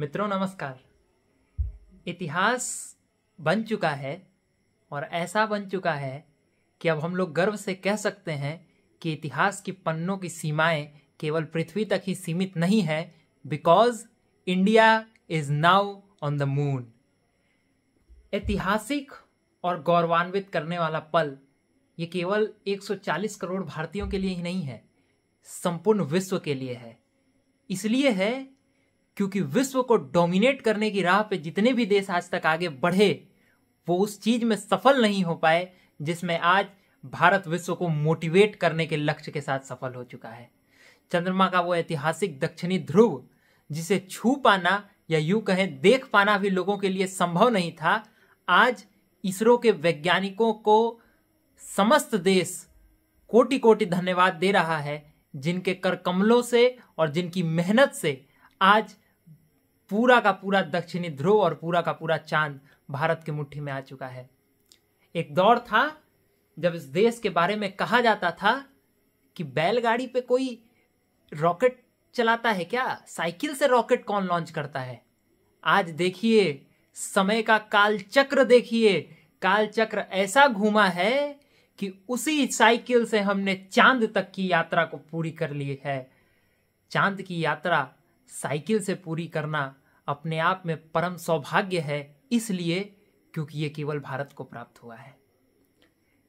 मित्रों नमस्कार इतिहास बन चुका है और ऐसा बन चुका है कि अब हम लोग गर्व से कह सकते हैं कि इतिहास की पन्नों की सीमाएं केवल पृथ्वी तक ही सीमित नहीं है because India is now on the moon ऐतिहासिक और गौरवान्वित करने वाला पल ये केवल 140 करोड़ भारतीयों के लिए ही नहीं है संपूर्ण विश्व के लिए है इसलिए है क्योंकि विश्व को डोमिनेट करने की राह पे जितने भी देश आज तक आगे बढ़े वो उस चीज में सफल नहीं हो पाए जिसमें आज भारत विश्व को मोटिवेट करने के लक्ष्य के साथ सफल हो चुका है चंद्रमा का वो ऐतिहासिक दक्षिणी ध्रुव जिसे छू पाना या यूं कहें देख पाना भी लोगों के लिए संभव नहीं था आज इसरो के वैज्ञानिकों को समस्त देश कोटि कोटि धन्यवाद दे रहा है जिनके कर कमलों से और जिनकी मेहनत से आज पूरा का पूरा दक्षिणी ध्रुव और पूरा का पूरा चांद भारत के मुट्ठी में आ चुका है एक दौर था जब इस देश के बारे में कहा जाता था कि बैलगाड़ी पे कोई रॉकेट चलाता है क्या साइकिल से रॉकेट कौन लॉन्च करता है आज देखिए समय का कालचक्र देखिए कालचक्र ऐसा घूमा है कि उसी साइकिल से हमने चांद तक की यात्रा को पूरी कर ली है चांद की यात्रा साइकिल से पूरी करना अपने आप में परम सौभाग्य है इसलिए क्योंकि ये केवल भारत को प्राप्त हुआ है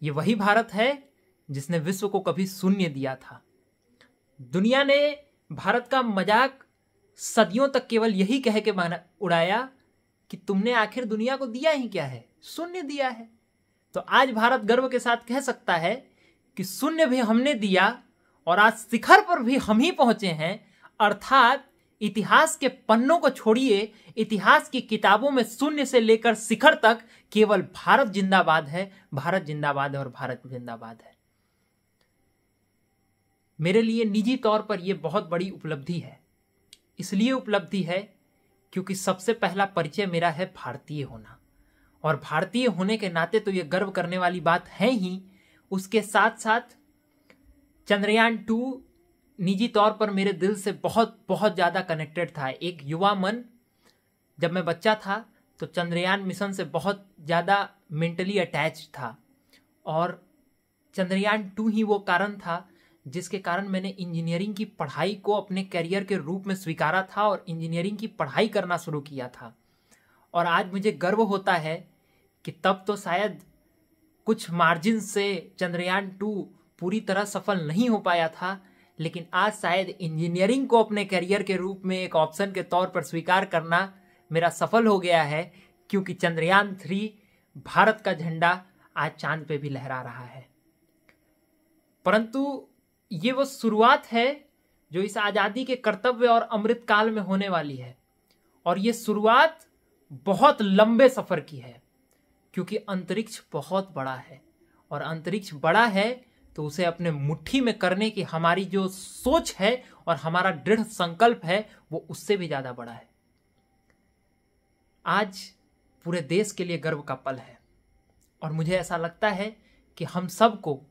ये वही भारत है जिसने विश्व को कभी शून्य दिया था दुनिया ने भारत का मजाक सदियों तक केवल यही कह के माना उड़ाया कि तुमने आखिर दुनिया को दिया ही क्या है शून्य दिया है तो आज भारत गर्व के साथ कह सकता है कि शून्य भी हमने दिया और आज शिखर पर भी हम ही पहुंचे हैं अर्थात इतिहास के पन्नों को छोड़िए इतिहास की किताबों में शून्य से लेकर शिखर तक केवल भारत जिंदाबाद है भारत जिंदाबाद है और भारत जिंदाबाद है मेरे लिए निजी तौर पर यह बहुत बड़ी उपलब्धि है इसलिए उपलब्धि है क्योंकि सबसे पहला परिचय मेरा है भारतीय होना और भारतीय होने के नाते तो यह गर्व करने वाली बात है ही उसके साथ साथ चंद्रयान टू निजी तौर पर मेरे दिल से बहुत बहुत ज़्यादा कनेक्टेड था एक युवा मन जब मैं बच्चा था तो चंद्रयान मिशन से बहुत ज़्यादा मेंटली अटैच था और चंद्रयान टू ही वो कारण था जिसके कारण मैंने इंजीनियरिंग की पढ़ाई को अपने करियर के रूप में स्वीकारा था और इंजीनियरिंग की पढ़ाई करना शुरू किया था और आज मुझे गर्व होता है कि तब तो शायद कुछ मार्जिन से चंद्रयान टू पूरी तरह सफल नहीं हो पाया था लेकिन आज शायद इंजीनियरिंग को अपने करियर के रूप में एक ऑप्शन के तौर पर स्वीकार करना मेरा सफल हो गया है क्योंकि चंद्रयान थ्री भारत का झंडा आज चांद पे भी लहरा रहा है परंतु ये वो शुरुआत है जो इस आज़ादी के कर्तव्य और अमृत काल में होने वाली है और ये शुरुआत बहुत लंबे सफ़र की है क्योंकि अंतरिक्ष बहुत बड़ा है और अंतरिक्ष बड़ा है तो उसे अपने मुट्ठी में करने की हमारी जो सोच है और हमारा दृढ़ संकल्प है वो उससे भी ज़्यादा बड़ा है आज पूरे देश के लिए गर्व का पल है और मुझे ऐसा लगता है कि हम सबको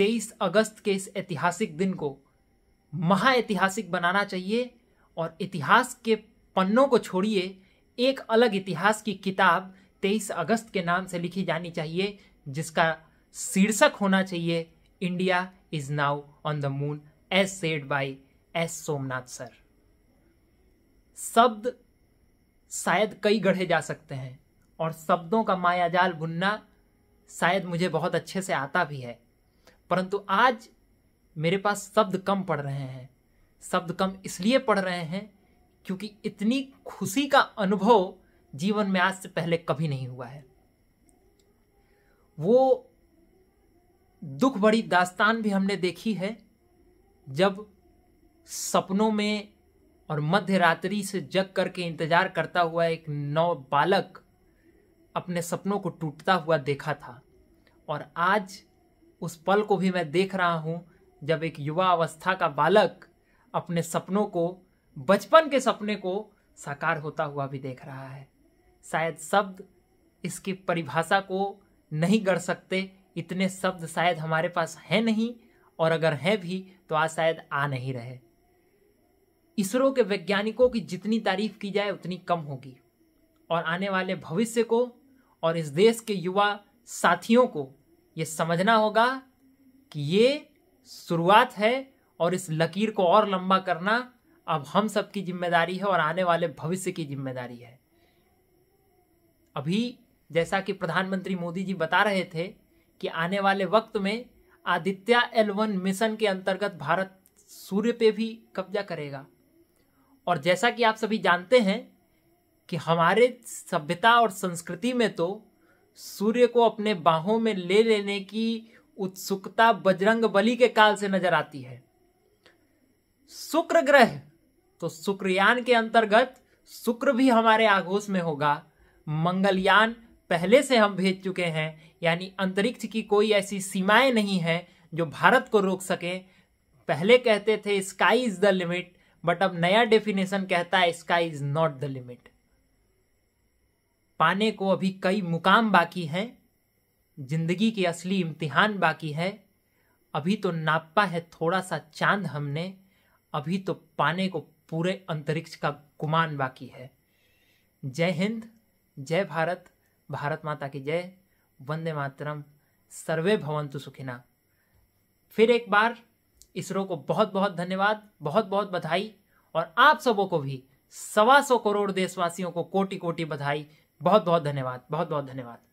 23 अगस्त के इस ऐतिहासिक दिन को महा ऐतिहासिक बनाना चाहिए और इतिहास के पन्नों को छोड़िए एक अलग इतिहास की किताब 23 अगस्त के नाम से लिखी जानी चाहिए जिसका शीर्षक होना चाहिए India is now on the moon as said by S. Somnath sir. शब्द शायद कई गढ़े जा सकते हैं और शब्दों का मायाजाल बुनना शायद मुझे बहुत अच्छे से आता भी है परंतु आज मेरे पास शब्द कम पड़ रहे हैं शब्द कम इसलिए पढ़ रहे हैं क्योंकि इतनी खुशी का अनुभव जीवन में आज से पहले कभी नहीं हुआ है वो दुख भरी दास्तान भी हमने देखी है जब सपनों में और मध्य रात्रि से जग करके इंतजार करता हुआ एक नौ बालक अपने सपनों को टूटता हुआ देखा था और आज उस पल को भी मैं देख रहा हूँ जब एक युवा अवस्था का बालक अपने सपनों को बचपन के सपने को साकार होता हुआ भी देख रहा है शायद शब्द इसकी परिभाषा को नहीं गढ़ सकते इतने शब्द शायद हमारे पास है नहीं और अगर है भी तो आज शायद आ नहीं रहे इसरो के वैज्ञानिकों की जितनी तारीफ की जाए उतनी कम होगी और आने वाले भविष्य को और इस देश के युवा साथियों को ये समझना होगा कि ये शुरुआत है और इस लकीर को और लंबा करना अब हम सब की जिम्मेदारी है और आने वाले भविष्य की जिम्मेदारी है अभी जैसा कि प्रधानमंत्री मोदी जी बता रहे थे कि आने वाले वक्त में आदित्य एल मिशन के अंतर्गत भारत सूर्य पे भी कब्जा करेगा और जैसा कि आप सभी जानते हैं कि हमारे सभ्यता और संस्कृति में तो सूर्य को अपने बाहों में ले लेने की उत्सुकता बजरंग बली के काल से नजर आती है शुक्र ग्रह तो शुक्रयान के अंतर्गत शुक्र भी हमारे आगोश में होगा मंगलयान पहले से हम भेज चुके हैं यानी अंतरिक्ष की कोई ऐसी सीमाएं नहीं है जो भारत को रोक सके पहले कहते थे sky is the limit but अब नया डेफिनेशन कहता है sky is not the limit पाने को अभी कई मुकाम बाकी हैं जिंदगी के असली इम्तिहान बाकी है अभी तो नापा है थोड़ा सा चांद हमने अभी तो पाने को पूरे अंतरिक्ष का गुमान बाकी है जय हिंद जय भारत भारत माता की जय वंदे मातरम सर्वे भवंतु सुखिना फिर एक बार इसरो को बहुत बहुत धन्यवाद बहुत बहुत बधाई और आप सबों को भी सवा सौ करोड़ देशवासियों को कोटि कोटि बधाई बहुत बहुत धन्यवाद बहुत बहुत धन्यवाद